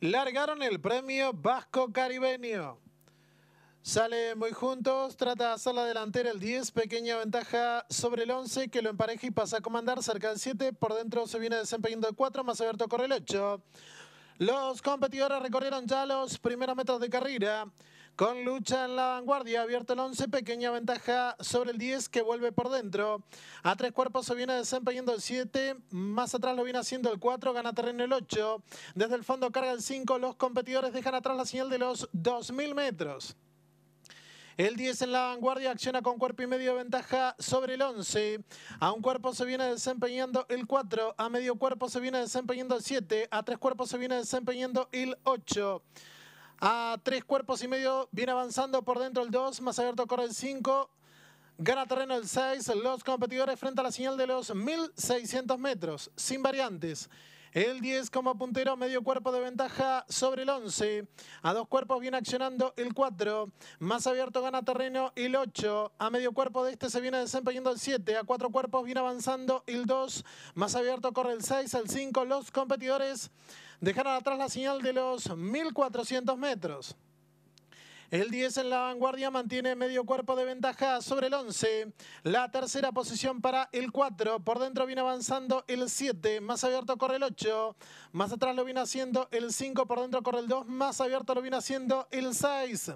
largaron el premio Vasco Caribeño. Sale muy juntos, trata de hacer la delantera el 10, pequeña ventaja sobre el 11 que lo empareja y pasa a comandar cerca del 7, por dentro se viene desempeñando el 4, más abierto corre el 8. Los competidores recorrieron ya los primeros metros de carrera. Con lucha en la vanguardia, abierto el 11, pequeña ventaja sobre el 10 que vuelve por dentro. A tres cuerpos se viene desempeñando el 7, más atrás lo viene haciendo el 4, gana terreno el 8. Desde el fondo carga el 5, los competidores dejan atrás la señal de los 2.000 metros. El 10 en la vanguardia acciona con cuerpo y medio de ventaja sobre el 11. A un cuerpo se viene desempeñando el 4. A medio cuerpo se viene desempeñando el 7. A tres cuerpos se viene desempeñando el 8 a tres cuerpos y medio. Viene avanzando por dentro el 2, más abierto corre el 5. Gana terreno el 6. Los competidores frente a la señal de los 1600 metros, sin variantes. El 10 como puntero, medio cuerpo de ventaja sobre el 11. A dos cuerpos viene accionando el 4. Más abierto gana terreno el 8. A medio cuerpo de este se viene desempeñando el 7. A cuatro cuerpos viene avanzando el 2. Más abierto corre el 6, el 5. Los competidores dejaron atrás la señal de los 1400 metros. El 10 en la vanguardia mantiene medio cuerpo de ventaja sobre el 11. La tercera posición para el 4. Por dentro viene avanzando el 7. Más abierto corre el 8. Más atrás lo viene haciendo el 5. Por dentro corre el 2. Más abierto lo viene haciendo el 6.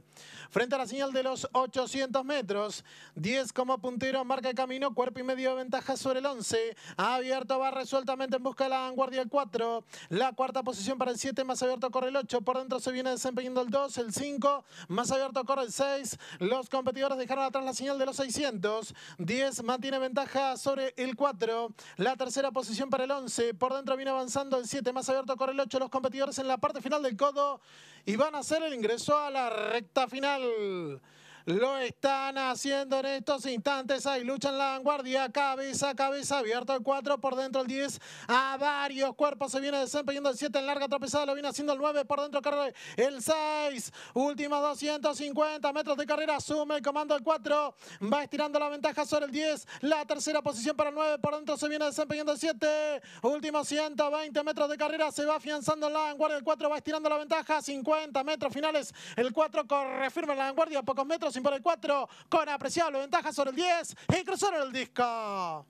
Frente a la señal de los 800 metros. 10 como puntero. Marca el camino. Cuerpo y medio de ventaja sobre el 11. Abierto va resueltamente en busca de la vanguardia el 4. La cuarta posición para el 7. Más abierto corre el 8. Por dentro se viene desempeñando el 2. El 5. Más más abierto corre el 6. Los competidores dejaron atrás la señal de los 600. 10 mantiene ventaja sobre el 4. La tercera posición para el 11. Por dentro viene avanzando el 7. Más abierto corre el 8. Los competidores en la parte final del codo. Y van a hacer el ingreso a la recta final. Lo están haciendo en estos instantes. Ahí lucha en la vanguardia. Cabeza, a cabeza abierto El 4 por dentro, el 10. A varios cuerpos se viene desempeñando el 7 en larga tropezada. Lo viene haciendo el 9 por dentro. Carrera. El 6. último 250 metros de carrera. asume el comando el 4. Va estirando la ventaja sobre el 10. La tercera posición para el 9. Por dentro se viene desempeñando el 7. último 120 metros de carrera. Se va afianzando en la vanguardia. El 4 va estirando la ventaja. 50 metros finales. El 4 corre firme en la vanguardia. Pocos metros. Sin por el 4. Con apreciable ventaja sobre el 10. Y cruzaron el disco.